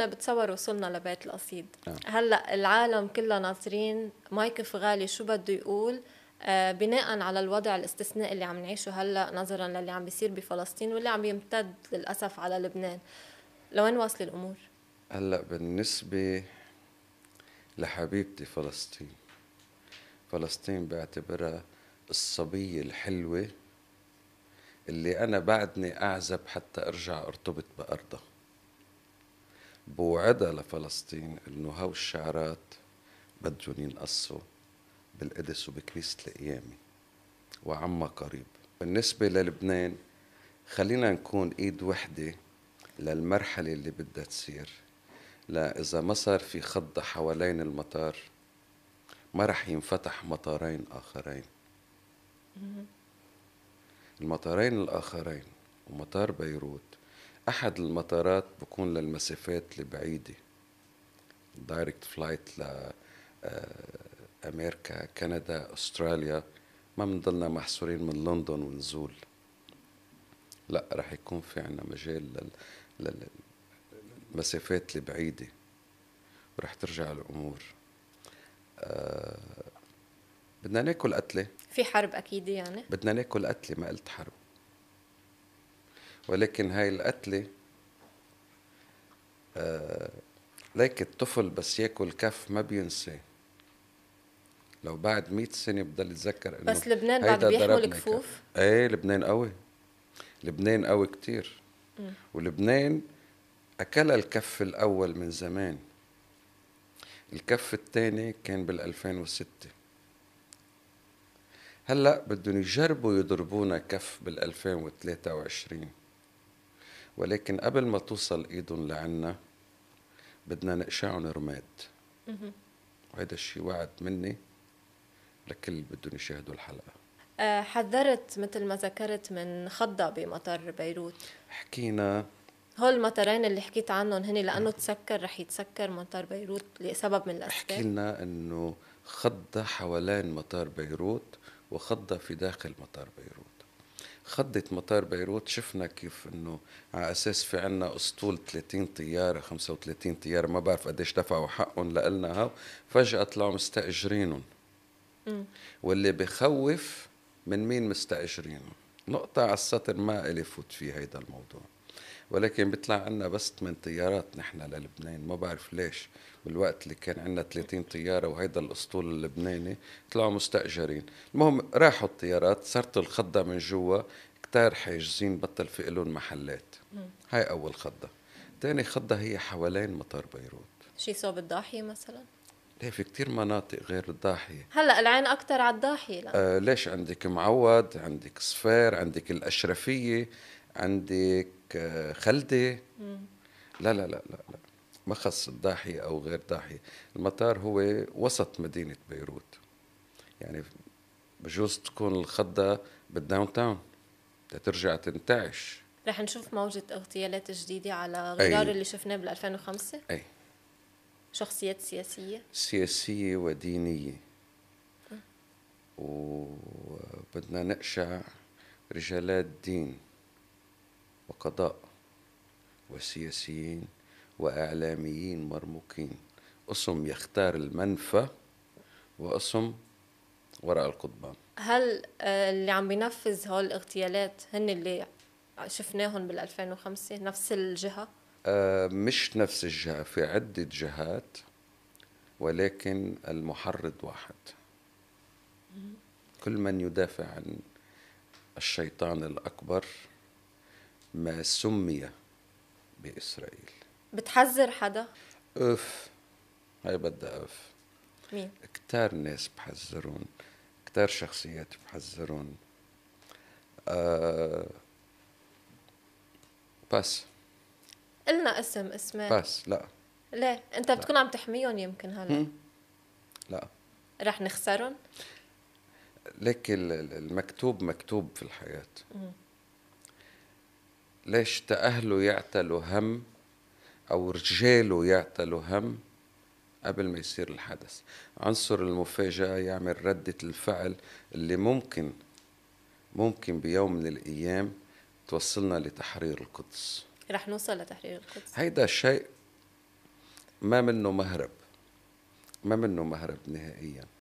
كنا بتصور وصلنا لبيت القصيد آه. هلا العالم كلها ناظرين مايك فغالي شو بده يقول آه بناء على الوضع الاستثنائي اللي عم نعيشه هلا نظرا للي عم بيصير بفلسطين واللي عم يمتد للاسف على لبنان لوين واصله الامور هلا بالنسبه لحبيبتي فلسطين فلسطين بعتبرها الصبية الحلوة اللي أنا بعدني أعزب حتى أرجع أرتبط بأرضها بوعدها لفلسطين انه هاو الشعارات بدهم ينقصوا بالقدس وبكنيسه القيامه وعما قريب بالنسبه للبنان خلينا نكون ايد وحده للمرحله اللي بدها تصير لا اذا ما صار في خضه حوالين المطار ما رح ينفتح مطارين اخرين المطارين الاخرين ومطار بيروت احد المطارات بكون للمسافات البعيده دايركت فلايت ل آه، امريكا كندا استراليا ما بنضلنا محصورين من لندن ونزول لا رح يكون في عنا مجال للمسافات البعيده ورح ترجع الامور أه بدنا ناكل قتله في حرب اكيد يعني بدنا ناكل قتله ما قلت حرب ولكن هاي القتلة آه، ليك الطفل بس ياكل كف ما بينسى لو بعد 100 سنة بضل يتذكر انه بس لبنان بعد بيحمل كفوف؟ ايه لبنان قوي لبنان قوي كتير م. ولبنان أكل الكف الأول من زمان الكف الثاني كان بال 2006 هلا بدهم يجربوا يضربونا كف بال 2023 ولكن قبل ما توصل ايدهم لعنا بدنا نقشعهم رماد وهذا الشيء وعد مني لكل بدهم يشاهدوا الحلقه آه، حذرت مثل ما ذكرت من خضة بمطار بيروت حكينا هول المطارين اللي حكيت عنهم هن لانه تسكر رح يتسكر مطار بيروت لسبب من الاسباب حكينا انه خضة حوالين مطار بيروت وخضة في داخل مطار بيروت خضت مطار بيروت شفنا كيف انه على اساس في عنا اسطول 30 طياره 35 طياره ما بعرف قديش دفعوا حقهم ها فجاه طلعوا مستاجرينهم واللي بخوف من مين مستاجرينهم نقطه على السطر ما الي فوت في هيدا الموضوع ولكن بيطلع عنا بس 8 طيارات نحن للبنان ما بعرف ليش بالوقت اللي كان عندنا 30 طياره وهيدا الاسطول اللبناني طلعوا مستاجرين المهم راحوا الطيارات صارت الخضه من جوا كتار حاجزين بطل في لهم محلات هاي اول خضه ثاني خضه هي حوالين مطار بيروت شي صوب الضاحيه مثلا ليه في كتير مناطق غير الضاحية هلا العين أكتر على الضاحية لا. آه ليش عندك معود عندك صفير عندك الأشرفية عندك آه، خلده لا لا لا لا لا ما خص الضاحية أو غير ضاحية المطار هو وسط مدينة بيروت يعني بجوز تكون الخضة بالداون تاون ترجع تنتعش رح نشوف موجة اغتيالات جديدة على غرار اللي شفناه بال 2005 أي شخصيات سياسية سياسية ودينية أه. وبدنا نقشع رجالات دين وقضاء وسياسيين وإعلاميين مرموقين قسم يختار المنفى وقسم وراء القضبان هل آه، اللي عم بينفذ هول الاغتيالات هن اللي شفناهم بال 2005 نفس الجهة؟ آه مش نفس الجهة في عدة جهات ولكن المحرض واحد كل من يدافع عن الشيطان الأكبر ما سمي بإسرائيل بتحذر حدا؟ اف هاي بدها اف مين؟ كتار ناس بحذرون كتار شخصيات بحذرون آه بس قلنا اسم اسمين بس لا ليه؟ انت بتكون عم تحميهم يمكن هلا لا رح نخسرهم؟ ليك المكتوب مكتوب في الحياة مم. ليش تأهله يعتلوا هم أو رجاله يعتلوا هم قبل ما يصير الحدث عنصر المفاجأة يعمل ردة الفعل اللي ممكن ممكن بيوم من الأيام توصلنا لتحرير القدس رح نوصل لتحرير القدس هيدا شيء ما منه مهرب ما منه مهرب نهائيا